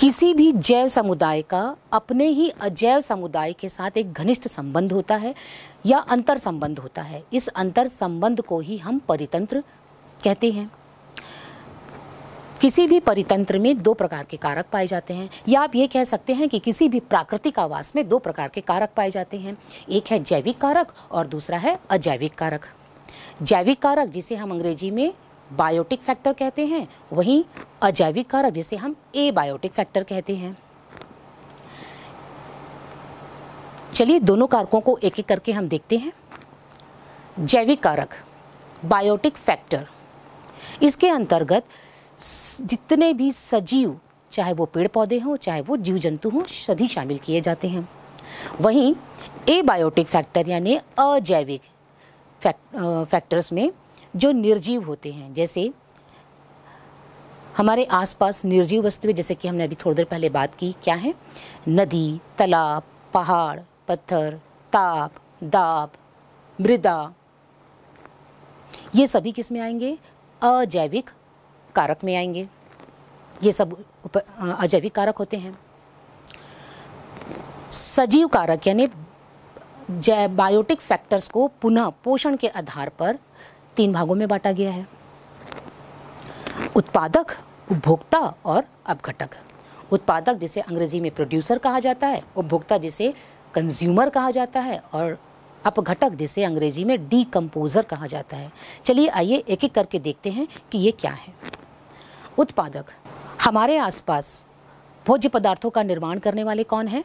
किसी भी जैव समुदाय का अपने ही अजैव समुदाय के साथ एक घनिष्ठ संबंध होता है या अंतर संबंध होता है इस अंतर संबंध को ही हम परितंत्र कहते हैं किसी भी परितंत्र में दो प्रकार के कारक पाए जाते हैं या आप ये कह सकते हैं कि किसी भी प्राकृतिक आवास में दो प्रकार के कारक पाए जाते हैं एक है जैविक कारक और दूसरा है अजैविक कारक जैविक कारक जिसे हम अंग्रेजी में बायोटिक फैक्टर कहते हैं वहीं अजैविक कारक जिसे हम ए बायोटिक फैक्टर कहते हैं चलिए दोनों कारकों को एक एक करके हम देखते हैं जैविक कारक बायोटिक फैक्टर इसके अंतर्गत जितने भी सजीव चाहे वो पेड़ पौधे हों चाहे वो जीव जंतु हों सभी शामिल किए जाते हैं वहीं ए बायोटिक फैक्टर यानी अजैविक फैक्टर्स में जो निर्जीव होते हैं जैसे हमारे आसपास निर्जीव वस्तुएं जैसे कि हमने अभी थोड़ी देर पहले बात की क्या है नदी तालाब पहाड़ पत्थर ताप दाब मृदा ये सभी किस में आएंगे अजैविक कारक में आएंगे ये सब अजैविक कारक होते हैं सजीव कारक यानी बायोटिक फैक्टर्स को पुनः पोषण के आधार पर तीन भागों में बांटा गया है उत्पादक उपभोक्ता और अपघटक उत्पादक जिसे अंग्रेजी में प्रोड्यूसर कहा जाता है उपभोक्ता जिसे कंज्यूमर कहा जाता है और अपघटक जिसे अंग्रेजी में डीकम्पोजर कहा जाता है चलिए आइए एक एक करके देखते हैं कि ये क्या है उत्पादक हमारे आसपास भोज्य पदार्थों का निर्माण करने वाले कौन हैं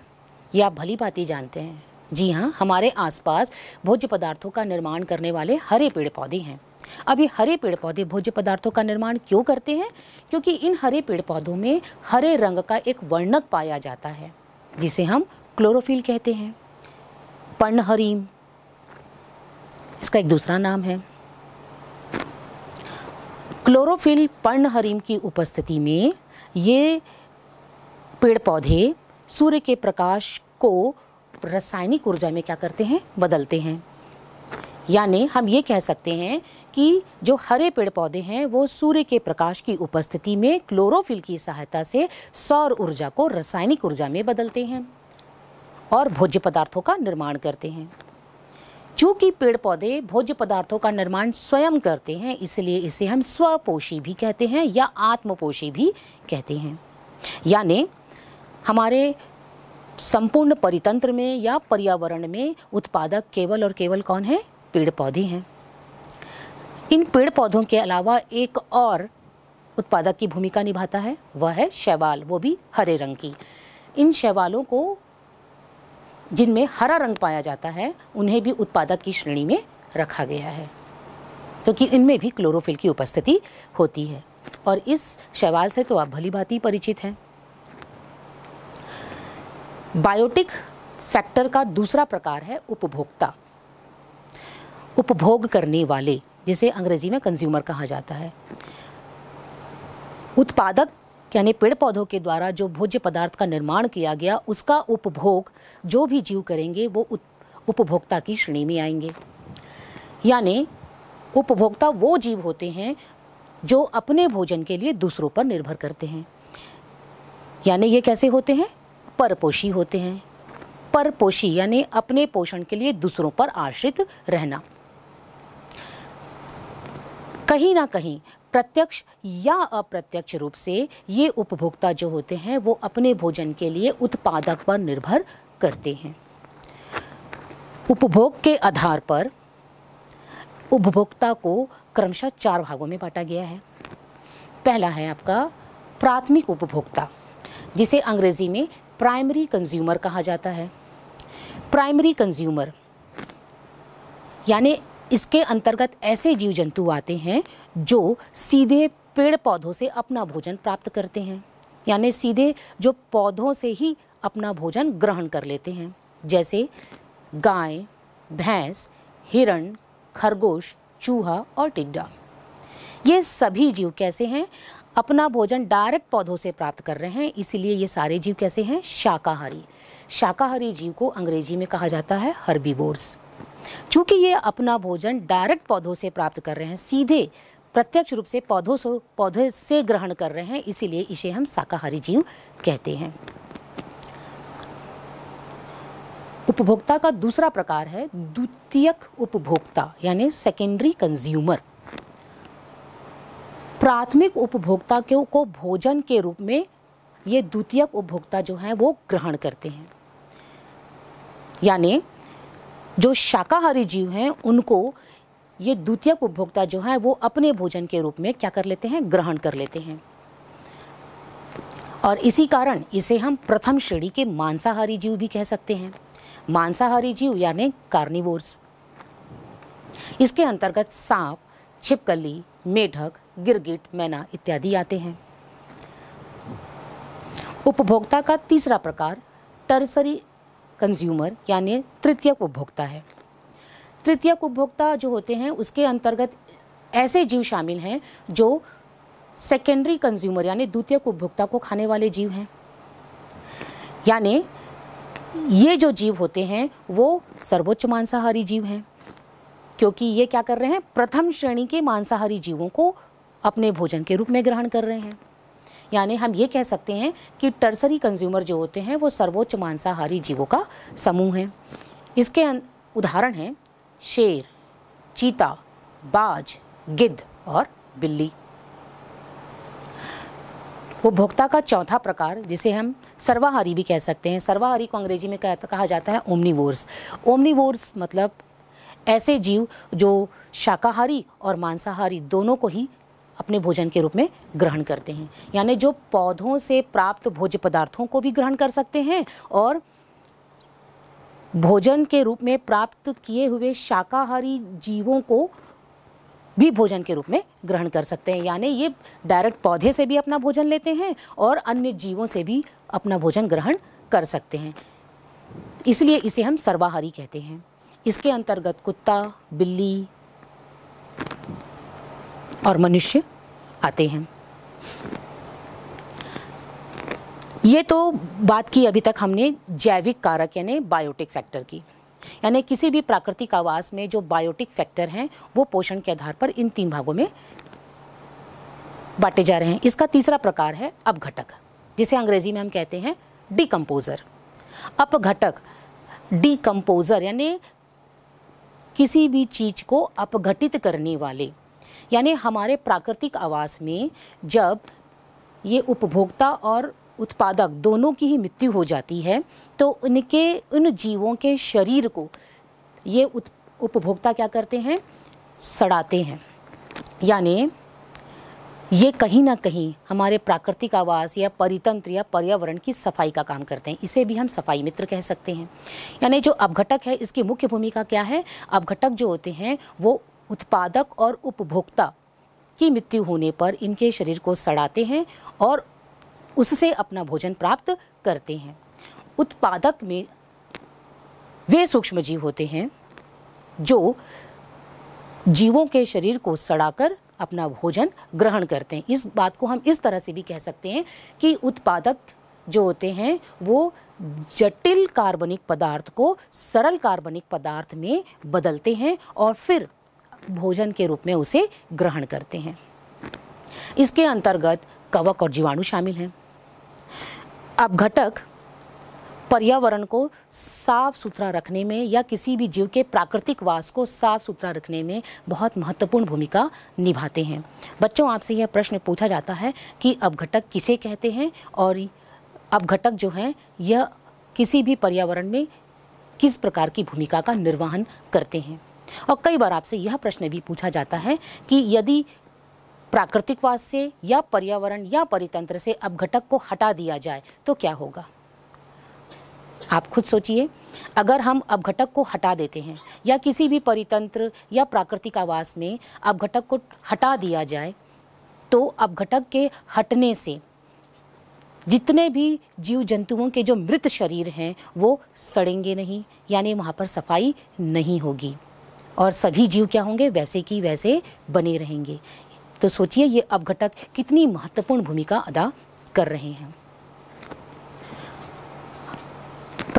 ये आप भली भांति जानते हैं जी हाँ हमारे आसपास भोज्य पदार्थों का निर्माण करने वाले हरे पेड़ पौधे हैं अब ये हरे पेड़ पौधे भोज्य पदार्थों का निर्माण क्यों करते हैं क्योंकि इन हरे पेड़ पौधों में हरे रंग का एक वर्णक पाया जाता है जिसे हम क्लोरोफिल कहते हैं पर्णहरीम इसका एक दूसरा नाम है क्लोरोफिल पर्णहरीम की उपस्थिति में ये पेड़ पौधे सूर्य के प्रकाश को रासायनिक ऊर्जा में क्या करते हैं बदलते हैं यानी हम ये कह सकते हैं कि जो हरे पेड़ पौधे हैं वो सूर्य के प्रकाश की उपस्थिति में क्लोरोफिल की सहायता से सौर ऊर्जा को रासायनिक ऊर्जा में बदलते हैं और भोज्य पदार्थों का निर्माण करते हैं चूँकि पेड़ पौधे भोज्य पदार्थों का निर्माण स्वयं करते हैं इसलिए इसे हम स्वपोषी भी कहते हैं या आत्मपोषी भी कहते हैं यानी हमारे संपूर्ण परितंत्र में या पर्यावरण में उत्पादक केवल और केवल कौन है पेड़ पौधे हैं इन पेड़ पौधों के अलावा एक और उत्पादक की भूमिका निभाता है वह है शैवाल वो भी हरे रंग की इन शैवालों को जिनमें हरा रंग पाया जाता है उन्हें भी उत्पादक की श्रेणी में रखा गया है क्योंकि तो इनमें भी क्लोरोफिल की उपस्थिति होती है और इस शैवाल से तो आप भली भांति परिचित हैं बायोटिक फैक्टर का दूसरा प्रकार है उपभोक्ता उपभोग करने वाले जिसे अंग्रेजी में कंज्यूमर कहा जाता है उत्पादक यानी पेड़ पौधों के द्वारा जो भोज्य पदार्थ का निर्माण किया गया उसका उपभोग जो भी जीव करेंगे वो उपभोक्ता की श्रेणी में आएंगे यानी उपभोक्ता वो जीव होते हैं जो अपने भोजन के लिए दूसरों पर निर्भर करते हैं यानी ये कैसे होते हैं परपोषी होते हैं परपोषी यानी अपने पोषण के लिए दूसरों पर आश्रित रहना कहीं ना कहीं प्रत्यक्ष या अप्रत्यक्ष रूप से ये उपभोक्ता जो होते हैं वो अपने भोजन के लिए उत्पादक पर निर्भर करते हैं उपभोग के आधार पर उपभोक्ता को क्रमशः चार भागों में बांटा गया है पहला है आपका प्राथमिक उपभोक्ता जिसे अंग्रेजी में प्राइमरी कंज्यूमर कहा जाता है प्राइमरी कंज्यूमर यानी इसके अंतर्गत ऐसे जीव जंतु आते हैं जो सीधे पेड़ पौधों से अपना भोजन प्राप्त करते हैं यानी सीधे जो पौधों से ही अपना भोजन ग्रहण कर लेते हैं जैसे गाय भैंस हिरण खरगोश चूहा और टिड्डा ये सभी जीव कैसे हैं अपना भोजन डायरेक्ट पौधों से प्राप्त कर रहे हैं इसीलिए ये सारे जीव कैसे हैं शाकाहारी शाकाहारी जीव को अंग्रेजी में कहा जाता है हर्बीबोर्स चूँकि ये अपना भोजन डायरेक्ट पौधों से प्राप्त कर रहे हैं सीधे प्रत्यक्ष रूप से पौधों से पौधे से ग्रहण कर रहे हैं इसीलिए इसे हम शाकाहारी जीव कहते हैं उपभोक्ता का दूसरा प्रकार है द्वितीयक उपभोक्ता यानी सेकेंडरी कंज्यूमर प्राथमिक उपभोक्ता के को भोजन के रूप में ये द्वितीयक उपभोक्ता जो हैं वो ग्रहण करते हैं यानी जो शाकाहारी जीव हैं उनको ये द्वितीय उपभोक्ता जो है वो अपने भोजन के रूप में क्या कर लेते हैं ग्रहण कर लेते हैं और इसी कारण इसे हम प्रथम श्रेणी के मांसाहारी जीव भी कह सकते हैं मांसाहारी जीव यानी कार्निवोर्स इसके अंतर्गत सांप छिपकली मेढक गिरगिट मैना इत्यादि आते हैं उपभोक्ता का तीसरा प्रकार टर्सरी कंज्यूमर यानी तृतीयक उपभोक्ता है तृतीयक उपभोक्ता जो होते हैं उसके अंतर्गत ऐसे जीव शामिल हैं जो सेकेंडरी कंज्यूमर यानी द्वितीय उपभोक्ता को खाने वाले जीव हैं यानी ये जो जीव होते हैं वो सर्वोच्च मांसाहारी जीव हैं क्योंकि ये क्या कर रहे हैं प्रथम श्रेणी के मांसाहारी जीवों को अपने भोजन के रूप में ग्रहण कर रहे हैं यानी हम ये कह सकते हैं कि टर्सरी कंज्यूमर जो होते हैं वो सर्वोच्च मांसाहारी जीवों का समूह है इसके उदाहरण हैं शेर चीता बाज गिद्ध और बिल्ली उपभोक्ता का चौथा प्रकार जिसे हम सर्वाहारी भी कह सकते हैं सर्वाहारी को अंग्रेजी में कहा जाता है ओमनीवोर्स ओमनीवोर्स मतलब ऐसे जीव जो शाकाहारी और मांसाहारी दोनों को ही अपने भोजन के रूप में ग्रहण करते हैं यानी जो पौधों से प्राप्त भोज्य पदार्थों को भी ग्रहण कर सकते हैं और भोजन के रूप में प्राप्त किए हुए शाकाहारी जीवों को भी भोजन के रूप में ग्रहण कर सकते हैं यानी ये डायरेक्ट पौधे से भी अपना भोजन लेते हैं और अन्य जीवों से भी अपना भोजन ग्रहण कर सकते हैं इसलिए इसे हम सर्वाहारी कहते हैं इसके अंतर्गत कुत्ता बिल्ली और मनुष्य आते हैं ये तो बात की अभी तक हमने जैविक कारक यानी बायोटिक फैक्टर की यानी किसी भी प्राकृतिक आवास में जो बायोटिक फैक्टर हैं वो पोषण के आधार पर इन तीन भागों में बांटे जा रहे हैं इसका तीसरा प्रकार है अपघटक जिसे अंग्रेजी में हम कहते हैं डिकम्पोज़र अपघटक डिकम्पोज़र यानी किसी भी चीज़ को अपघटित करने वाले यानी हमारे प्राकृतिक आवास में जब ये उपभोक्ता और उत्पादक दोनों की ही मृत्यु हो जाती है तो उनके उन जीवों के शरीर को ये उपभोक्ता क्या करते हैं सड़ाते हैं यानी ये कहीं ना कहीं हमारे प्राकृतिक आवास या परितंत्र या पर्यावरण की सफाई का काम करते हैं इसे भी हम सफाई मित्र कह सकते हैं यानी जो अपघटक है इसकी मुख्य भूमिका क्या है अपघटक जो होते हैं वो उत्पादक और उपभोक्ता की मृत्यु होने पर इनके शरीर को सड़ाते हैं और उससे अपना भोजन प्राप्त करते हैं उत्पादक में वे सूक्ष्म जीव होते हैं जो जीवों के शरीर को सड़ाकर अपना भोजन ग्रहण करते हैं इस बात को हम इस तरह से भी कह सकते हैं कि उत्पादक जो होते हैं वो जटिल कार्बनिक पदार्थ को सरल कार्बनिक पदार्थ में बदलते हैं और फिर भोजन के रूप में उसे ग्रहण करते हैं इसके अंतर्गत कवक और जीवाणु शामिल हैं अब घटक पर्यावरण को साफ सुथरा रखने में या किसी भी जीव के प्राकृतिक वास को साफ सुथरा रखने में बहुत महत्वपूर्ण भूमिका निभाते हैं बच्चों आपसे यह प्रश्न पूछा जाता है कि अपघटक किसे कहते हैं और अपघटक जो हैं यह किसी भी पर्यावरण में किस प्रकार की भूमिका का निर्वहन करते हैं और कई बार आपसे यह प्रश्न भी पूछा जाता है कि यदि प्राकृतिक वास से या पर्यावरण या परितंत्र से अपघटक को हटा दिया जाए तो क्या होगा आप खुद सोचिए अगर हम अपघटक को हटा देते हैं या किसी भी परितंत्र या प्राकृतिक आवास में अपघटक को हटा दिया जाए तो अपघटक के हटने से जितने भी जीव जंतुओं के जो मृत शरीर हैं वो सड़ेंगे नहीं यानी वहाँ पर सफाई नहीं होगी और सभी जीव क्या होंगे वैसे की वैसे बने रहेंगे तो सोचिए ये अपघटक कितनी महत्वपूर्ण भूमिका अदा कर रहे हैं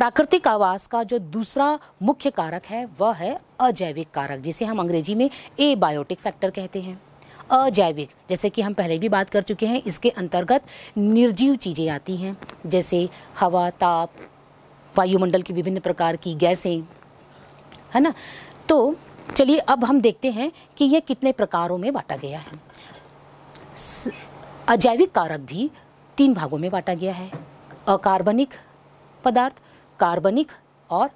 प्राकृतिक आवास का जो दूसरा मुख्य कारक है वह है अजैविक कारक जिसे हम अंग्रेजी में ए बायोटिक फैक्टर कहते हैं अजैविक जैसे कि हम पहले भी बात कर चुके हैं इसके अंतर्गत निर्जीव चीज़ें आती हैं जैसे हवा ताप वायुमंडल की विभिन्न प्रकार की गैसें है ना तो चलिए अब हम देखते हैं कि यह कितने प्रकारों में बांटा गया है अजैविक कारक भी तीन भागों में बांटा गया है अकार्बनिक पदार्थ कार्बनिक और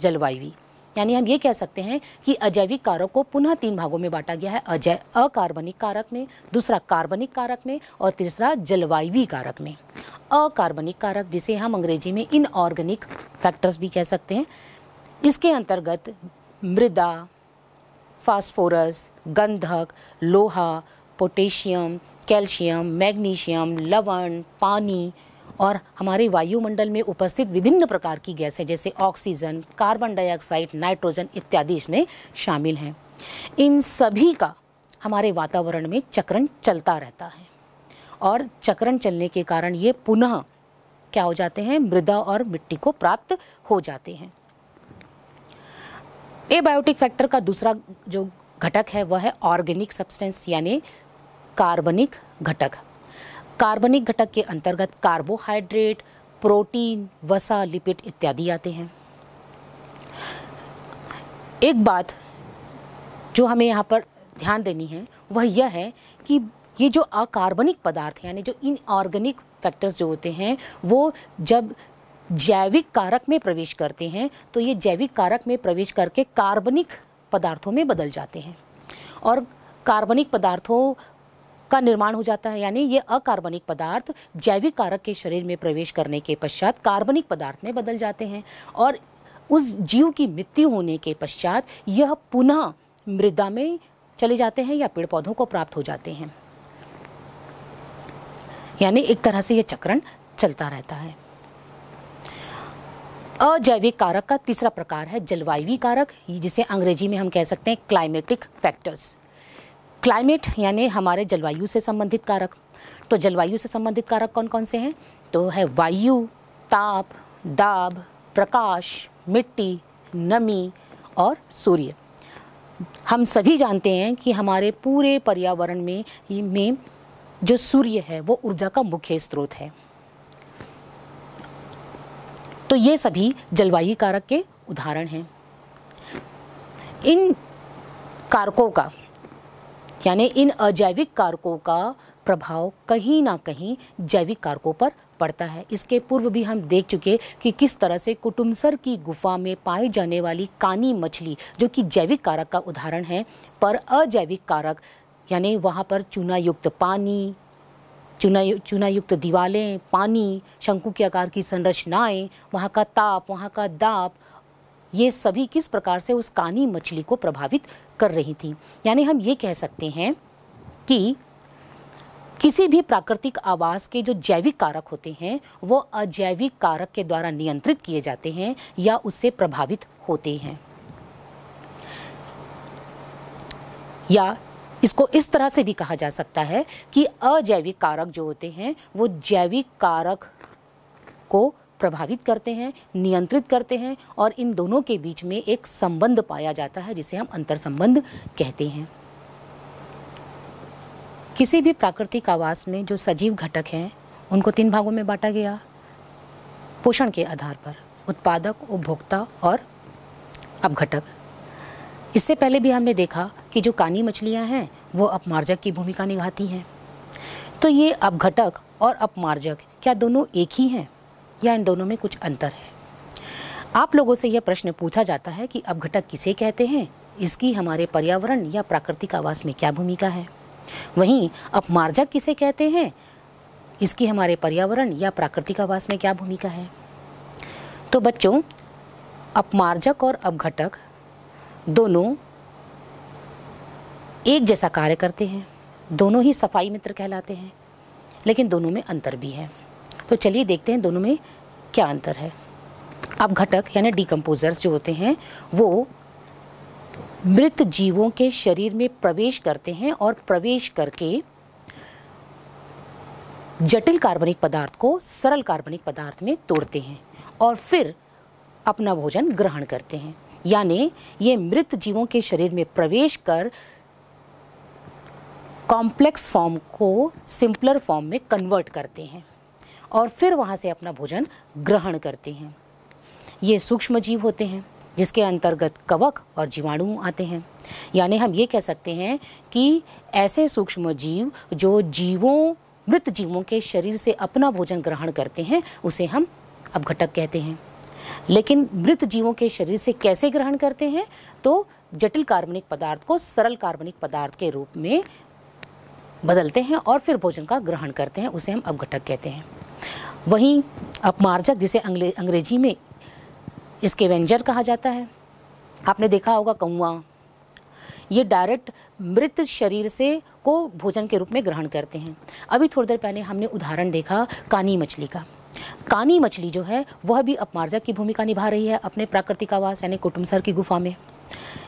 जलवायु यानी हम ये कह सकते हैं कि अजैविक कारक को पुनः तीन भागों में बांटा गया है अजै अकार्बनिक कारक में दूसरा कार्बनिक कारक में और तीसरा जलवायु कारक में अकार्बनिक कारक जिसे हम अंग्रेजी में इनऑर्गेनिक फैक्टर्स भी कह सकते हैं इसके अंतर्गत मृदा फास्फोरस गंधक लोहा पोटेशियम कैल्शियम मैग्नीशियम लवण पानी और हमारे वायुमंडल में उपस्थित विभिन्न प्रकार की गैसें जैसे ऑक्सीजन कार्बन डाइऑक्साइड नाइट्रोजन इत्यादि इसमें शामिल हैं इन सभी का हमारे वातावरण में चक्रण चलता रहता है और चक्रण चलने के कारण ये पुनः क्या हो जाते हैं मृदा और मिट्टी को प्राप्त हो जाते हैं एबायोटिक फैक्टर का दूसरा जो घटक है वह है ऑर्गेनिक सब्सटेंस यानी कार्बनिक घटक कार्बनिक घटक के अंतर्गत कार्बोहाइड्रेट प्रोटीन वसा लिपिड इत्यादि आते हैं एक बात जो हमें यहाँ पर ध्यान देनी है वह यह है कि ये जो अकार्बनिक पदार्थ हैं यानी जो इनऑर्गेनिक फैक्टर्स जो होते हैं वो जब जैविक कारक में प्रवेश करते हैं तो ये जैविक कारक में प्रवेश करके कार्बनिक पदार्थों में बदल जाते हैं और कार्बनिक पदार्थों का निर्माण हो जाता है यानी ये अकार्बनिक पदार्थ जैविक कारक के शरीर में प्रवेश करने के पश्चात कार्बनिक पदार्थ में बदल जाते हैं और उस जीव की मृत्यु होने के पश्चात यह पुनः मृदा में चले जाते हैं या पेड़ पौधों को प्राप्त हो जाते हैं यानी एक तरह से यह चक्रण चलता रहता है अजैविक कारक का तीसरा प्रकार है जलवायु कारक जिसे अंग्रेजी में हम कह सकते हैं क्लाइमेटिक फैक्टर्स क्लाइमेट यानी हमारे जलवायु से संबंधित कारक तो जलवायु से संबंधित कारक कौन कौन से हैं तो है वायु ताप दाब प्रकाश मिट्टी नमी और सूर्य हम सभी जानते हैं कि हमारे पूरे पर्यावरण में में जो सूर्य है वो ऊर्जा का मुख्य स्रोत है तो ये सभी जलवायु कारक के उदाहरण हैं इन कारकों का यानी इन अजैविक कारकों का प्रभाव कहीं ना कहीं जैविक कारकों पर पड़ता है इसके पूर्व भी हम देख चुके कि किस तरह से कुटुमसर की गुफा में पाई जाने वाली कानी मछली जो कि जैविक कारक का उदाहरण है पर अजैविक कारक यानी वहाँ पर चूनायुक्त पानी चुना चूनायुक्त दीवालें पानी शंकु के आकार की संरचनाएं वहाँ का ताप वहाँ का दाप ये सभी किस प्रकार से उस कानी मछली को प्रभावित कर रही थी यानी हम ये कह सकते हैं कि किसी भी प्राकृतिक आवास के जो जैविक कारक होते हैं वो अजैविक कारक के द्वारा नियंत्रित किए जाते हैं या उससे प्रभावित होते हैं या इसको इस तरह से भी कहा जा सकता है कि अजैविक कारक जो होते हैं वो जैविक कारक को प्रभावित करते हैं नियंत्रित करते हैं और इन दोनों के बीच में एक संबंध पाया जाता है जिसे हम अंतर संबंध कहते हैं किसी भी प्राकृतिक आवास में जो सजीव घटक हैं उनको तीन भागों में बांटा गया पोषण के आधार पर उत्पादक उपभोक्ता और अपघटक इससे पहले भी हमने देखा कि जो कानी मछलियां हैं वो अपमार्जक की भूमिका निभाती हैं तो ये अपघटक और अपमार्जक क्या दोनों एक ही हैं या इन दोनों में कुछ अंतर है आप लोगों से यह प्रश्न पूछा जाता है कि अपघटक किसे कहते हैं इसकी हमारे पर्यावरण या प्राकृतिक आवास में क्या भूमिका है वहीं अपमार्जक किसे कहते हैं इसकी हमारे पर्यावरण या प्राकृतिक आवास में क्या भूमिका है तो बच्चों अपमार्जक और अपघटक दोनों एक जैसा कार्य करते हैं दोनों ही सफाई मित्र कहलाते हैं लेकिन दोनों में अंतर भी है तो चलिए देखते हैं दोनों में क्या अंतर है अब घटक यानी डिकम्पोज़र्स जो होते हैं वो मृत जीवों के शरीर में प्रवेश करते हैं और प्रवेश करके जटिल कार्बनिक पदार्थ को सरल कार्बनिक पदार्थ में तोड़ते हैं और फिर अपना भोजन ग्रहण करते हैं यानी ये मृत जीवों के शरीर में प्रवेश कर कॉम्प्लेक्स फॉर्म को सिंपलर फॉर्म में कन्वर्ट करते हैं और फिर वहाँ से अपना भोजन ग्रहण करते हैं ये सूक्ष्म जीव होते हैं जिसके अंतर्गत कवक और जीवाणु आते हैं यानी हम ये कह सकते हैं कि ऐसे सूक्ष्म जीव जो जीवों मृत जीवों के शरीर से अपना भोजन ग्रहण करते हैं उसे हम अपघटक कहते हैं लेकिन मृत जीवों के शरीर से कैसे ग्रहण करते हैं तो जटिल कार्बनिक पदार्थ को सरल कार्बनिक पदार्थ के रूप में बदलते हैं और फिर भोजन का ग्रहण करते हैं उसे हम अपघटक कहते हैं वहीं अपमार्जक जिसे अंग्रेजी में इसके वेंजर कहा जाता है आपने देखा होगा कौआ ये डायरेक्ट मृत शरीर से को भोजन के रूप में ग्रहण करते हैं अभी थोड़ी देर पहले हमने उदाहरण देखा कानी मछली का कानी मछली जो है वह भी अपमार्जक की भूमिका निभा रही है अपने प्राकृतिक आवास यानी कुटुमसर की गुफा में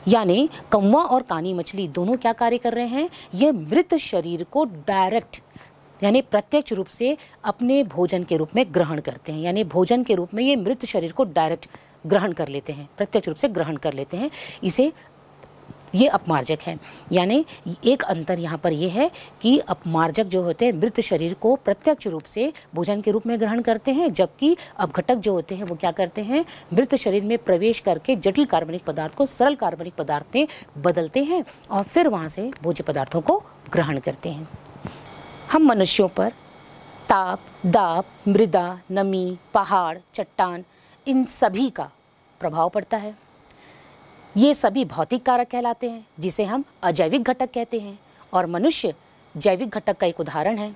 यानी कौवा और कानी मछली दोनों क्या कार्य कर रहे हैं ये मृत शरीर को डायरेक्ट यानी प्रत्यक्ष रूप से अपने भोजन के रूप में ग्रहण करते हैं यानी भोजन के रूप में ये मृत शरीर को डायरेक्ट ग्रहण कर लेते हैं प्रत्यक्ष रूप से ग्रहण कर लेते हैं इसे ये अपमार्जक है यानी एक अंतर यहाँ पर यह है कि अपमार्जक जो होते हैं मृत शरीर को प्रत्यक्ष रूप से भोजन के रूप में ग्रहण करते हैं जबकि अपघटक जो होते हैं वो क्या करते हैं मृत शरीर में प्रवेश करके जटिल कार्बनिक पदार्थ को सरल कार्बनिक पदार्थ में बदलते हैं और फिर वहाँ से भोज्य पदार्थों को ग्रहण करते हैं हम मनुष्यों पर ताप दाप मृदा नमी पहाड़ चट्टान इन सभी का प्रभाव पड़ता है ये सभी भौतिक कारक कहलाते हैं जिसे हम अजैविक घटक कहते हैं और मनुष्य जैविक घटक का एक उदाहरण है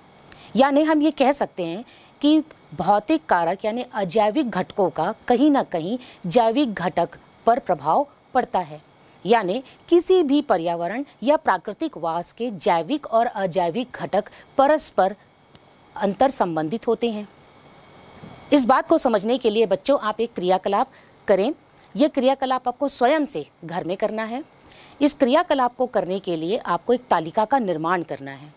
यानी हम ये कह सकते हैं कि भौतिक कारक यानी अजैविक घटकों का कहीं ना कहीं जैविक घटक पर प्रभाव पड़ता है यानी किसी भी पर्यावरण या प्राकृतिक वास के जैविक और अजैविक घटक परस्पर अंतर संबंधित होते हैं इस बात को समझने के लिए बच्चों आप एक क्रियाकलाप करें यह क्रियाकलाप आपको स्वयं से घर में करना है इस क्रियाकलाप को करने के लिए आपको एक तालिका का निर्माण करना है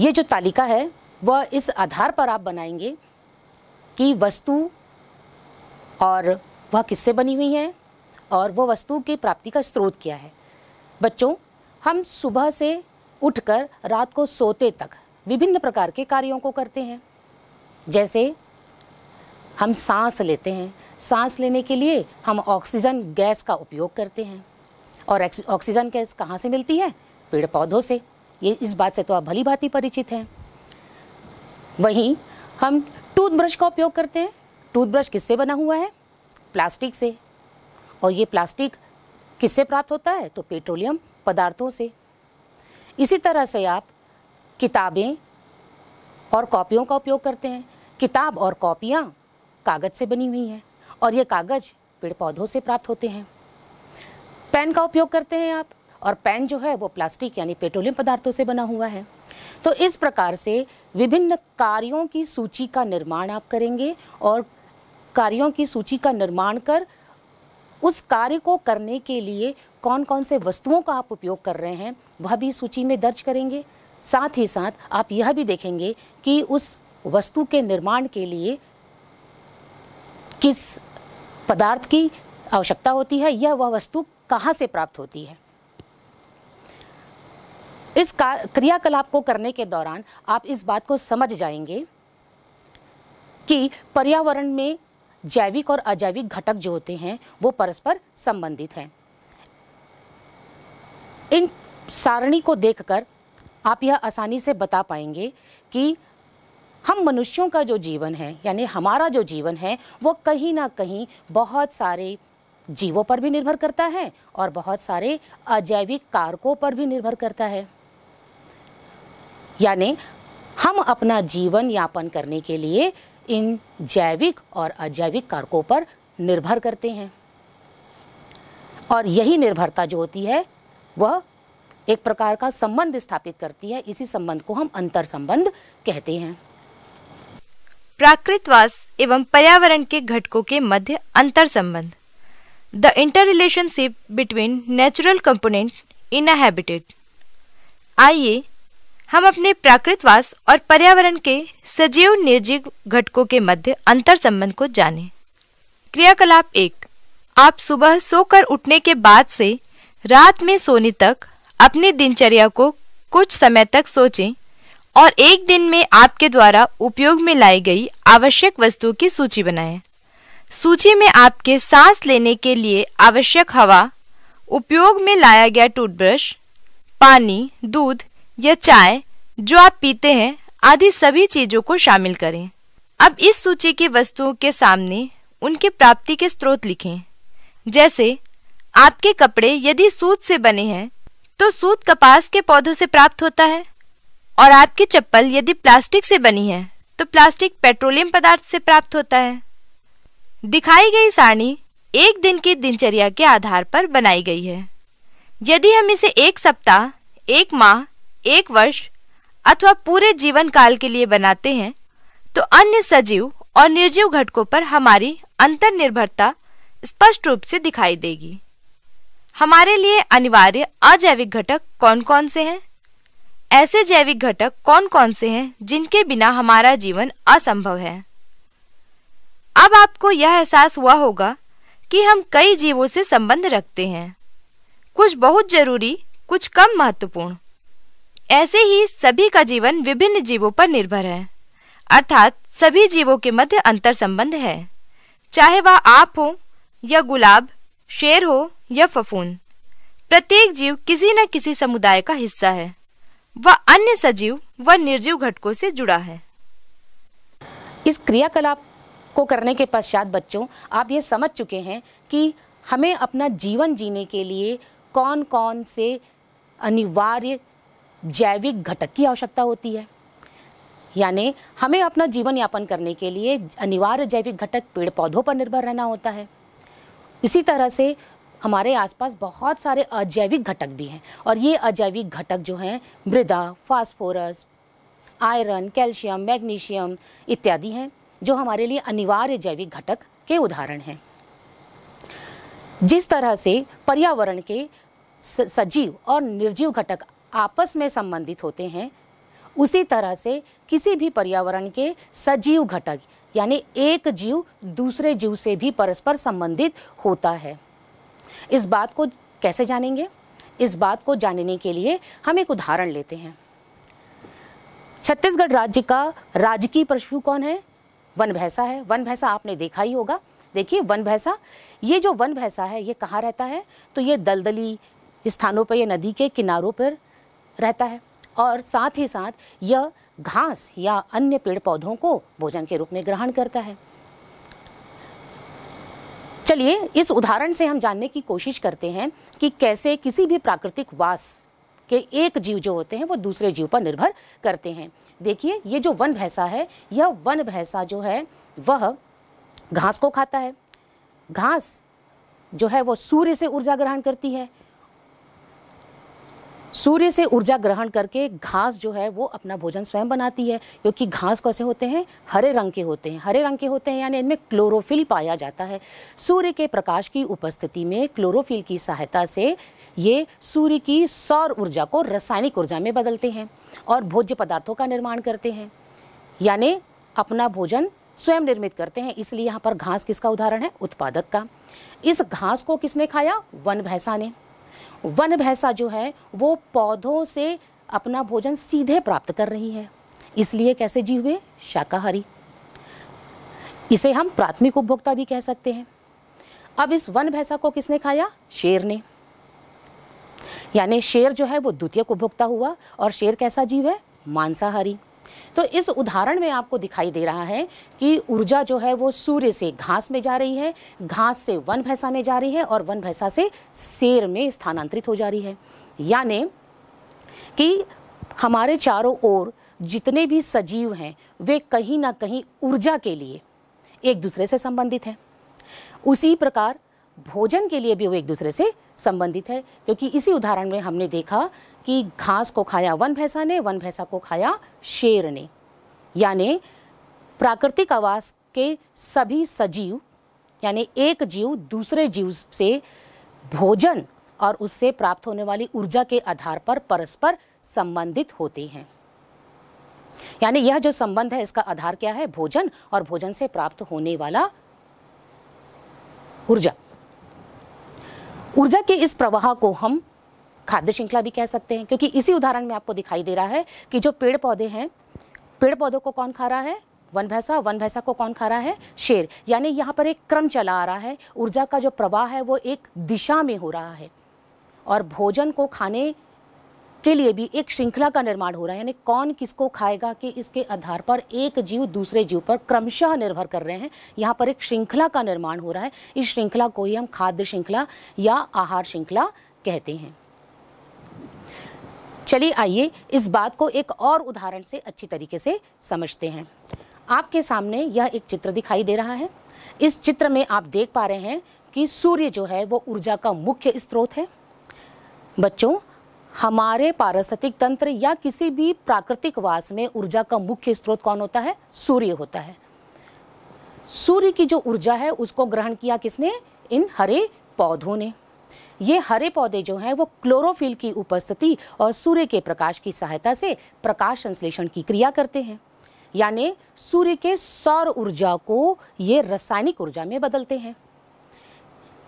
ये जो तालिका है वह इस आधार पर आप बनाएंगे कि वस्तु और वह किससे बनी हुई है और वो वस्तु की प्राप्ति का स्रोत क्या है बच्चों हम सुबह से उठकर रात को सोते तक विभिन्न प्रकार के कार्यों को करते हैं जैसे हम सांस लेते हैं सांस लेने के लिए हम ऑक्सीजन गैस का उपयोग करते हैं और ऑक्सीजन गैस कहाँ से मिलती है पेड़ पौधों से ये इस बात से तो आप भली भांति परिचित हैं वहीं हम टूथब्रश का उपयोग करते हैं टूथब्रश किससे बना हुआ है प्लास्टिक से और ये प्लास्टिक किससे प्राप्त होता है तो पेट्रोलियम पदार्थों से इसी तरह से आप किताबें और कॉपियों का उपयोग करते हैं किताब और कॉपियाँ कागज़ से बनी हुई हैं और ये कागज़ पेड़ पौधों से प्राप्त होते हैं पेन का उपयोग करते हैं आप और पेन जो है वो प्लास्टिक यानी पेट्रोलियम पदार्थों से बना हुआ है तो इस प्रकार से विभिन्न कार्यों की सूची का निर्माण आप करेंगे और कार्यों की सूची का निर्माण कर उस कार्य को करने के लिए कौन कौन से वस्तुओं का आप उपयोग कर रहे हैं वह भी सूची में दर्ज करेंगे साथ ही साथ आप यह भी देखेंगे कि उस वस्तु के निर्माण के लिए किस पदार्थ की आवश्यकता होती है या वह वस्तु कहाँ से प्राप्त होती है इस क्रियाकलाप को करने के दौरान आप इस बात को समझ जाएंगे कि पर्यावरण में जैविक और अजैविक घटक जो होते हैं वो परस्पर संबंधित हैं इन सारणी को देखकर आप यह आसानी से बता पाएंगे कि हम मनुष्यों का जो जीवन है यानी हमारा जो जीवन है वो कहीं ना कहीं बहुत सारे जीवों पर भी निर्भर करता है और बहुत सारे अजैविक कारकों पर भी निर्भर करता है यानी हम अपना जीवन यापन करने के लिए इन जैविक और अजैविक कारकों पर निर्भर करते हैं और यही निर्भरता जो होती है वह एक प्रकार का संबंध स्थापित करती है इसी संबंध को हम अंतर संबंध कहते हैं प्राकृतवास एवं पर्यावरण के घटकों के मध्य अंतर संबंध the interrelationship between natural component in a habitat आइए हम अपने प्राकृतवास और पर्यावरण के सजीव निर्जीव घटकों के मध्य अंतर संबंध को जानें। क्रियाकलाप एक आप सुबह सोकर उठने के बाद से रात में सोने तक अपनी दिनचर्या को कुछ समय तक सोचें और एक दिन में आपके द्वारा उपयोग में लाई गई आवश्यक वस्तुओं की सूची बनाएं। सूची में आपके सांस लेने के लिए आवश्यक हवा उपयोग में लाया गया टूथब्रश पानी दूध या चाय जो आप पीते हैं आदि सभी चीजों को शामिल करें अब इस सूची की वस्तुओं के सामने उनके प्राप्ति के स्रोत लिखें जैसे आपके कपड़े यदि सूत से बने हैं तो सूत कपास के पौधों से प्राप्त होता है और आपकी चप्पल यदि प्लास्टिक से बनी है तो प्लास्टिक पेट्रोलियम पदार्थ से प्राप्त होता है दिखाई गई सारणी एक दिन की दिनचर्या के आधार पर बनाई गई है यदि हम इसे एक सप्ताह एक माह एक वर्ष अथवा पूरे जीवन काल के लिए बनाते हैं तो अन्य सजीव और निर्जीव घटकों पर हमारी अंतर्निर्भरता स्पष्ट रूप से दिखाई देगी हमारे लिए अनिवार्य अजैविक घटक कौन कौन से हैं ऐसे जैविक घटक कौन कौन से हैं जिनके बिना हमारा जीवन असंभव है अब आपको यह एहसास हुआ होगा कि हम कई जीवों से संबंध रखते हैं कुछ बहुत जरूरी कुछ कम महत्वपूर्ण ऐसे ही सभी का जीवन विभिन्न जीवों पर निर्भर है अर्थात सभी जीवों के मध्य अंतर संबंध है चाहे वह आप हो या गुलाब शेर हो या फफून प्रत्येक जीव किसी न किसी समुदाय का हिस्सा है वह अन्य सजीव व निर्जीव घटकों से जुड़ा है इस क्रियाकलाप को करने के पश्चात बच्चों आप ये समझ चुके हैं कि हमें अपना जीवन जीने के लिए कौन कौन से अनिवार्य जैविक घटक की आवश्यकता होती है यानी हमें अपना जीवन यापन करने के लिए अनिवार्य जैविक घटक पेड़ पौधों पर निर्भर रहना होता है इसी तरह से हमारे आसपास बहुत सारे अजैविक घटक भी हैं और ये अजैविक घटक जो हैं मृदा फास्फोरस आयरन कैल्शियम मैग्नीशियम इत्यादि हैं जो हमारे लिए अनिवार्य जैविक घटक के उदाहरण हैं जिस तरह से पर्यावरण के सजीव और निर्जीव घटक आपस में संबंधित होते हैं उसी तरह से किसी भी पर्यावरण के सजीव घटक यानी एक जीव दूसरे जीव से भी परस्पर संबंधित होता है इस बात को कैसे जानेंगे इस बात को जानने के लिए हम एक उदाहरण लेते हैं छत्तीसगढ़ राज्य का राजकीय पशु कौन है वन भैंसा है वन भैंसा आपने देखा ही होगा देखिए वन भैंसा ये जो वन भैंसा है ये कहाँ रहता है तो ये दलदली स्थानों पर ये नदी के किनारों पर रहता है और साथ ही साथ यह घास या अन्य पेड़ पौधों को भोजन के रूप में ग्रहण करता है चलिए इस उदाहरण से हम जानने की कोशिश करते हैं कि कैसे किसी भी प्राकृतिक वास के एक जीव जो होते हैं वो दूसरे जीव पर निर्भर करते हैं देखिए ये जो वन भैंसा है यह वन भैंसा जो है वह घास को खाता है घास जो है वो सूर्य से ऊर्जा ग्रहण करती है सूर्य से ऊर्जा ग्रहण करके घास जो है वो अपना भोजन स्वयं बनाती है क्योंकि घास कैसे होते हैं हरे रंग के होते हैं हरे रंग के होते हैं यानी इनमें क्लोरोफिल पाया जाता है सूर्य के प्रकाश की उपस्थिति में क्लोरोफिल की सहायता से ये सूर्य की सौर ऊर्जा को रासायनिक ऊर्जा में बदलते हैं और भोज्य पदार्थों का निर्माण करते हैं यानी अपना भोजन स्वयं निर्मित करते हैं इसलिए यहाँ पर घास किसका उदाहरण है उत्पादक का इस घास को किसने खाया वन भैंसा ने वन भैंसा जो है वो पौधों से अपना भोजन सीधे प्राप्त कर रही है इसलिए कैसे जी हुए शाकाहारी इसे हम प्राथमिक उपभोक्ता भी कह सकते हैं अब इस वन भैंसा को किसने खाया शेर ने यानी शेर जो है वो द्वितीय उपभोक्ता हुआ और शेर कैसा जीव है मांसाहारी तो इस उदाहरण में आपको दिखाई दे रहा है कि ऊर्जा जो है वो सूर्य से घास में जा रही है घास से वन भैंसा में जा रही है और वन भैंसा से शेर में स्थानांतरित हो जा रही है यानी कि हमारे चारों ओर जितने भी सजीव हैं वे कहीं ना कहीं ऊर्जा के लिए एक दूसरे से संबंधित हैं उसी प्रकार भोजन के लिए भी वो एक दूसरे से संबंधित है क्योंकि इसी उदाहरण में हमने देखा कि घास को खाया वन भैंसा ने वन भैंसा को खाया शेर ने यानी प्राकृतिक आवास के सभी सजीव यानी एक जीव दूसरे जीव से भोजन और उससे प्राप्त होने वाली ऊर्जा के आधार पर परस्पर संबंधित होते हैं यानी यह जो संबंध है इसका आधार क्या है भोजन और भोजन से प्राप्त होने वाला ऊर्जा ऊर्जा के इस प्रवाह को हम खाद्य श्रृंखला भी कह सकते हैं क्योंकि इसी उदाहरण में आपको दिखाई दे रहा है कि जो पेड़ पौधे हैं पेड़ पौधों को कौन खा रहा है वन भैंसा वन भैंसा को कौन खा रहा है शेर यानी यहाँ पर एक क्रम चला आ रहा है ऊर्जा का जो प्रवाह है वो एक दिशा में हो रहा है और भोजन को खाने के लिए भी एक श्रृंखला का निर्माण हो रहा है यानी कौन किसको खाएगा कि इसके आधार पर एक जीव दूसरे जीव पर क्रमशः निर्भर कर रहे हैं यहाँ पर एक श्रृंखला का निर्माण हो रहा है इस श्रृंखला को ही हम खाद्य श्रृंखला या आहार श्रृंखला कहते हैं चलिए आइए इस बात को एक और उदाहरण से अच्छी तरीके से समझते हैं आपके सामने यह एक चित्र दिखाई दे रहा है इस चित्र में आप देख पा रहे हैं कि सूर्य जो है वो ऊर्जा का मुख्य स्रोत है बच्चों हमारे पारस्थितिक तंत्र या किसी भी प्राकृतिक वास में ऊर्जा का मुख्य स्रोत कौन होता है सूर्य होता है सूर्य की जो ऊर्जा है उसको ग्रहण किया किसने इन हरे पौधों ने ये हरे पौधे जो हैं वो क्लोरोफिल की उपस्थिति और सूर्य के प्रकाश की सहायता से प्रकाश संश्लेषण की क्रिया करते हैं यानी सूर्य के सौर ऊर्जा को ये रासायनिक ऊर्जा में बदलते हैं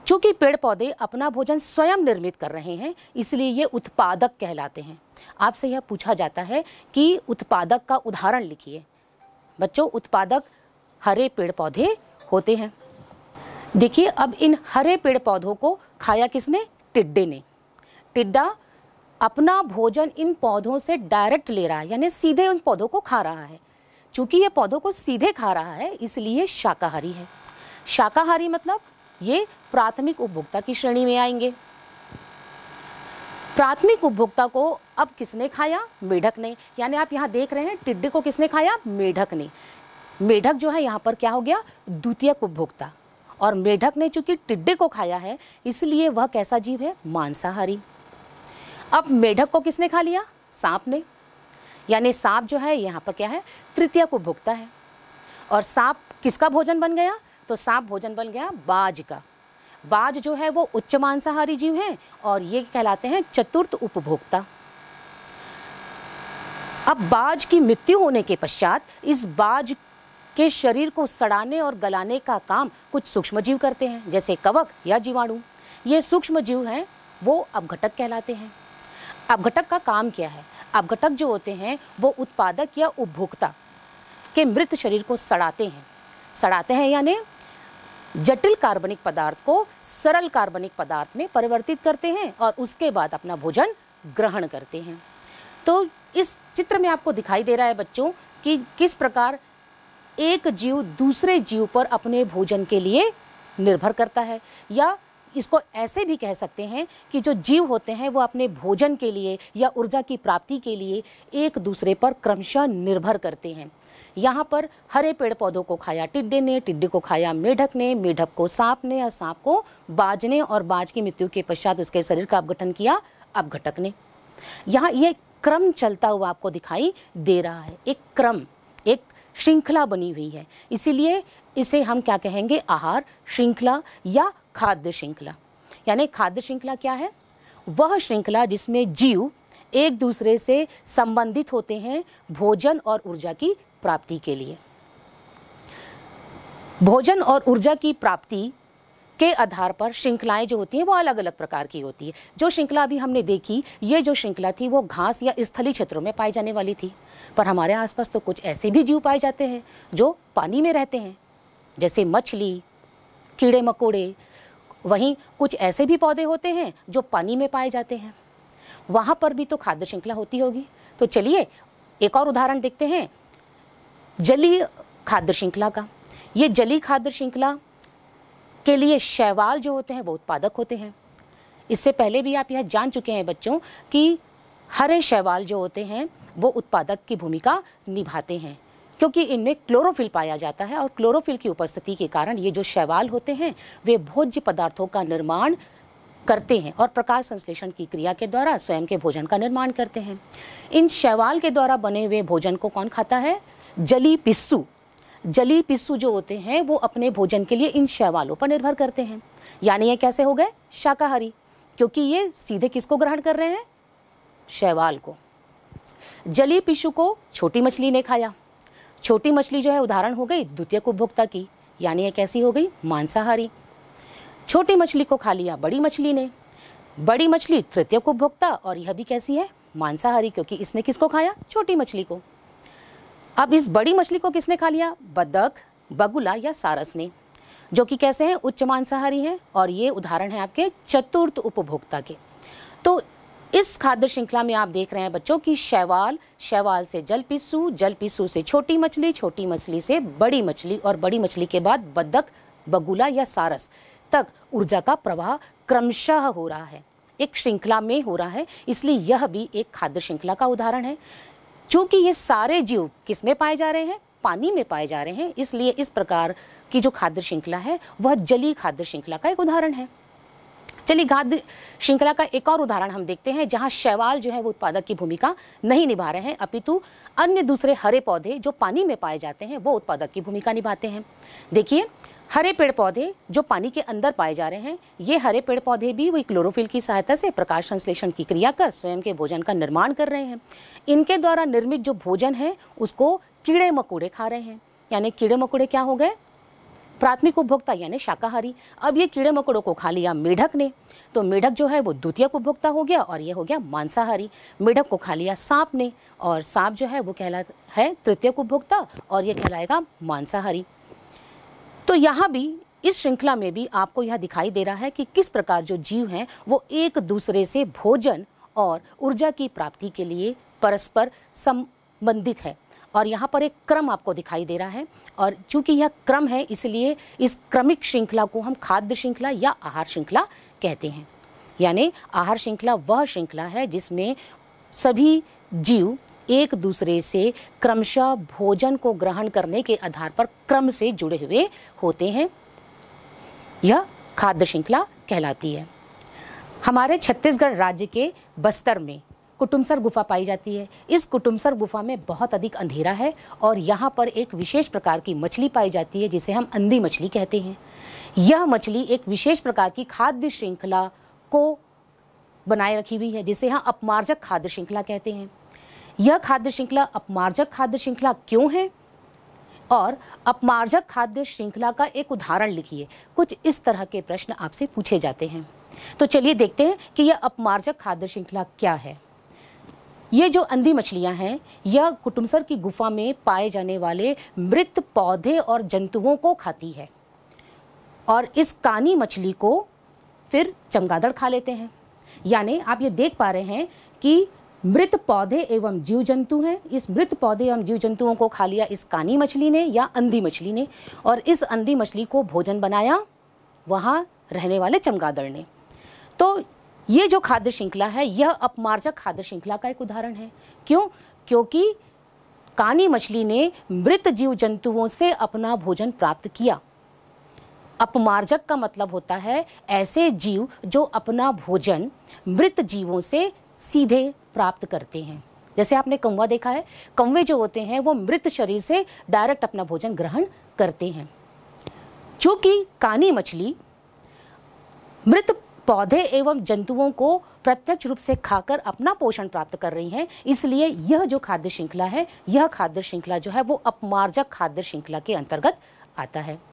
चूंकि पेड़ पौधे अपना भोजन स्वयं निर्मित कर रहे हैं इसलिए ये उत्पादक कहलाते हैं आपसे यह पूछा जाता है कि उत्पादक का उदाहरण लिखिए बच्चों उत्पादक हरे पेड़ पौधे होते हैं देखिए अब इन हरे पेड़ पौधों को खाया किसने टिड्डे ने टिड्डा अपना भोजन इन पौधों से डायरेक्ट ले रहा है यानी सीधे उन पौधों को खा रहा है चूंकि ये पौधों को सीधे खा रहा है इसलिए शाकाहारी है शाकाहारी मतलब ये प्राथमिक उपभोक्ता की श्रेणी में आएंगे प्राथमिक उपभोक्ता को अब किसने खाया मेढक ने यानी आप यहाँ देख रहे हैं टिड्डे को किसने खाया मेढक ने मेढक जो है यहाँ पर क्या हो गया द्वितीयक उपभोक्ता और मेढक ने चूंकि टिड्डे को खाया है इसलिए वह कैसा जीव है मांसाहारी अब मेढक को किसने खा लिया सांप ने यानी सांप जो है यहाँ पर क्या है तृतीय को भुगता है और सांप किसका भोजन बन गया तो सांप भोजन बन गया बाज का बाज जो है वो उच्च मांसाहारी जीव है और ये कहलाते हैं चतुर्थ उपभोक्ता अब बाज की मृत्यु होने के पश्चात इस बाज कि शरीर को सड़ाने और गलाने का काम कुछ सूक्ष्म जीव करते हैं जैसे कवक या जीवाणु ये सूक्ष्म जीव हैं वो अपघटक कहलाते हैं अपघटक का काम क्या है अपघटक जो होते हैं वो उत्पादक या उपभोक्ता के मृत शरीर को सड़ाते हैं सड़ाते हैं यानी जटिल कार्बनिक पदार्थ को सरल कार्बनिक पदार्थ में परिवर्तित करते हैं और उसके बाद अपना भोजन ग्रहण करते हैं तो इस चित्र में आपको दिखाई दे रहा है बच्चों कि किस प्रकार एक जीव दूसरे जीव पर अपने भोजन के लिए निर्भर करता है या इसको ऐसे भी कह सकते हैं कि जो जीव होते हैं वो अपने भोजन के लिए या ऊर्जा की प्राप्ति के लिए एक दूसरे पर क्रमशः निर्भर करते हैं यहाँ पर हरे पेड़ पौधों को खाया टिड्डे ने टिड्डे को खाया मेढक ने मेढक को सांप ने और सांप को बाज ने और बाज की मृत्यु के पश्चात उसके शरीर का अपघटन किया अपघटक ने यहाँ ये क्रम चलता हुआ आपको दिखाई दे रहा है एक क्रम एक श्रृंखला बनी हुई है इसीलिए इसे हम क्या कहेंगे आहार श्रृंखला या खाद्य श्रृंखला यानी खाद्य श्रृंखला क्या है वह श्रृंखला जिसमें जीव एक दूसरे से संबंधित होते हैं भोजन और ऊर्जा की प्राप्ति के लिए भोजन और ऊर्जा की प्राप्ति के आधार पर श्रृंखलाएं जो होती हैं वो अलग अलग प्रकार की होती है जो श्रृंखला अभी हमने देखी ये जो श्रृंखला थी वो घास या स्थली क्षेत्रों में पाई जाने वाली थी पर हमारे आसपास तो कुछ ऐसे भी जीव पाए जाते हैं जो पानी में रहते हैं जैसे मछली कीड़े मकोड़े वहीं कुछ ऐसे भी पौधे होते हैं जो पानी में पाए जाते हैं वहाँ पर भी तो खाद्य श्रृंखला होती होगी तो चलिए एक और उदाहरण देखते हैं जलीय खाद्य श्रृंखला का ये जली खाद्य श्रृंखला के लिए शैवाल जो होते हैं वो उत्पादक होते हैं इससे पहले भी आप यह जान चुके हैं बच्चों कि हरे शैवाल जो होते हैं वो उत्पादक की भूमिका निभाते हैं क्योंकि इनमें क्लोरोफिल पाया जाता है और क्लोरोफिल की उपस्थिति के कारण ये जो शैवाल होते हैं वे भोज्य पदार्थों का निर्माण करते हैं और प्रकाश संश्लेषण की क्रिया के द्वारा स्वयं के भोजन का निर्माण करते हैं इन शैवाल के द्वारा बने हुए भोजन को कौन खाता है जली पिस्सू जली पिस्सू जो होते हैं वो अपने भोजन के लिए इन शैवालों पर निर्भर करते हैं यानी ये कैसे हो गए शाकाहारी क्योंकि ये सीधे किसको ग्रहण कर रहे हैं शैवाल को जली पिशु को छोटी मछली ने खाया छोटी मछली जो है उदाहरण हो गई द्वितीय उपभोक्ता की यानी ये कैसी हो गई मांसाहारी छोटी मछली को खा लिया बड़ी मछली ने बड़ी मछली तृतीय उपभोक्ता और यह भी कैसी है मांसाहारी क्योंकि इसने किसको खाया छोटी मछली को अब इस बड़ी मछली को किसने खा लिया बदक बगुला या सारस ने जो कि कैसे हैं उच्च मांसाहारी हैं और ये उदाहरण है आपके चतुर्थ उपभोक्ता के तो इस खाद्य श्रृंखला में आप देख रहे हैं बच्चों की शैवाल शैवाल से जल पिस्सू जल पिस्सू से छोटी मछली छोटी मछली से बड़ी मछली और बड़ी मछली के बाद बदक बगुला या सारस तक ऊर्जा का प्रवाह क्रमशः हो रहा है एक श्रृंखला में हो रहा है इसलिए यह भी एक खाद्य श्रृंखला का उदाहरण है चूंकि ये सारे जीव किस में पाए जा रहे हैं पानी में पाए जा रहे हैं इसलिए इस प्रकार की जो खाद्य श्रृंखला है वह जली खाद्य श्रृंखला का एक उदाहरण है चलिए खाद्य श्रृंखला का एक और उदाहरण हम देखते हैं जहाँ शैवाल जो है वो उत्पादक की भूमिका नहीं निभा रहे हैं अपितु अन्य दूसरे हरे पौधे जो पानी में पाए जाते हैं वो उत्पादक की भूमिका निभाते हैं देखिए हरे पेड़ पौधे जो पानी के अंदर पाए जा रहे हैं ये हरे पेड़ पौधे भी वही क्लोरोफिल की सहायता से प्रकाश संश्लेषण की क्रिया कर स्वयं के भोजन का निर्माण कर रहे हैं इनके द्वारा निर्मित जो भोजन है उसको कीड़े मकोड़े खा रहे हैं यानी कीड़े मकोड़े क्या हो गए प्राथमिक उपभोक्ता यानी शाकाहारी अब ये कीड़े मकोड़ों को खा लिया मेढक ने तो मेढक जो है वो द्वितीय उपभोक्ता हो गया और ये हो गया मांसाहारी मेढक को खा लिया सांप ने और सांप जो है वो कहला है तृतीय उपभोक्ता और ये कहलाएगा मांसाहारी तो यहाँ भी इस श्रृंखला में भी आपको यह दिखाई दे रहा है कि किस प्रकार जो जीव हैं वो एक दूसरे से भोजन और ऊर्जा की प्राप्ति के लिए परस्पर संबंधित है और यहाँ पर एक क्रम आपको दिखाई दे रहा है और चूंकि यह क्रम है इसलिए इस क्रमिक श्रृंखला को हम खाद्य श्रृंखला या आहार श्रृंखला कहते हैं यानी आहार श्रृंखला वह श्रृंखला है जिसमें सभी जीव एक दूसरे से क्रमशः भोजन को ग्रहण करने के आधार पर क्रम से जुड़े हुए होते हैं यह खाद्य श्रृंखला कहलाती है हमारे छत्तीसगढ़ राज्य के बस्तर में कुटुमसर गुफा पाई जाती है इस कुटुमसर गुफा में बहुत अधिक अंधेरा है और यहाँ पर एक विशेष प्रकार की मछली पाई जाती है जिसे हम अंधी मछली कहते हैं यह मछली एक विशेष प्रकार की खाद्य श्रृंखला को बनाए रखी हुई है जिसे हम अपमार्जक खाद्य श्रृंखला कहते हैं यह खाद्य श्रृंखला अपमार्जक खाद्य श्रृंखला क्यों है और अपमार्जक खाद्य श्रृंखला का एक उदाहरण लिखिए कुछ इस तरह के प्रश्न आपसे पूछे जाते हैं तो चलिए देखते हैं कि यह अपमार्जक खाद्य श्रृंखला क्या है ये जो अंधी मछलियां हैं यह कुटुमसर की गुफा में पाए जाने वाले मृत पौधे और जंतुओं को खाती है और इस कानी मछली को फिर चमगादड़ खा लेते हैं यानी आप ये देख पा रहे हैं कि मृत पौधे एवं जीव जंतु हैं इस मृत पौधे एवं जीव जंतुओं को खा लिया इस कानी मछली ने या अंधी मछली ने और इस अंधी मछली को भोजन बनाया वहाँ रहने वाले चमगादड़ ने तो ये जो खाद्य श्रृंखला है यह अपमार्जक खाद्य श्रृंखला का एक उदाहरण है क्यों क्योंकि कानी मछली ने मृत जीव जंतुओं से अपना भोजन प्राप्त किया अपमार्जक का मतलब होता है ऐसे जीव जो अपना भोजन मृत जीवों से सीधे प्राप्त करते हैं जैसे आपने कौवा देखा है कौवे जो होते हैं वो मृत शरीर से डायरेक्ट अपना भोजन ग्रहण करते हैं जो कि कानी मछली मृत पौधे एवं जंतुओं को प्रत्यक्ष रूप से खाकर अपना पोषण प्राप्त कर रही हैं इसलिए यह जो खाद्य श्रृंखला है यह खाद्य श्रृंखला जो है वो अपमार्जक खाद्य श्रृंखला के अंतर्गत आता है